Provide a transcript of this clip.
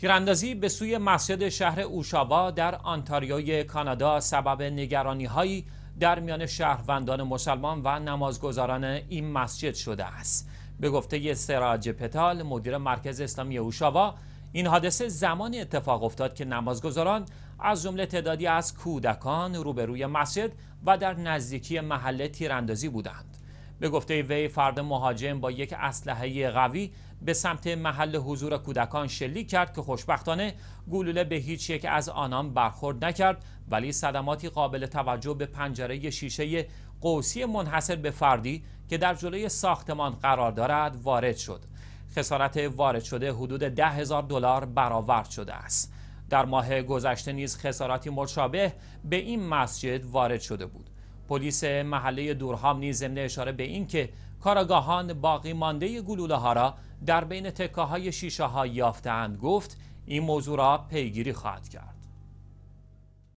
تیراندازی به سوی مسجد شهر اوشاوا در آنتاریوی کانادا سبب نگرانی هایی در میان شهروندان مسلمان و نمازگزاران این مسجد شده است به گفته سراج پتال مدیر مرکز اسلامی اوشاوا این حادثه زمانی اتفاق افتاد که نمازگزاران از جمله تعدادی از کودکان روبروی مسجد و در نزدیکی محله تیراندازی بودند به گفته وی فرد مهاجم با یک اسلحه قوی به سمت محل حضور کودکان شلیک کرد که خوشبختانه گلوله به هیچ یک از آنان برخورد نکرد ولی صدماتی قابل توجه به پنجره شیشه قوسی منحصر به فردی که در جلوی ساختمان قرار دارد وارد شد خسارت وارد شده حدود ده هزار دلار برآورد شده است در ماه گذشته نیز خساراتی مشابه به این مسجد وارد شده بود پلیس محله دورهام نیز ضمن اشاره به این که کاراگاهان باقی مانده گلوله ها را در بین تکه های شیشه ها یافتند گفت این موضوع را پیگیری خواهد کرد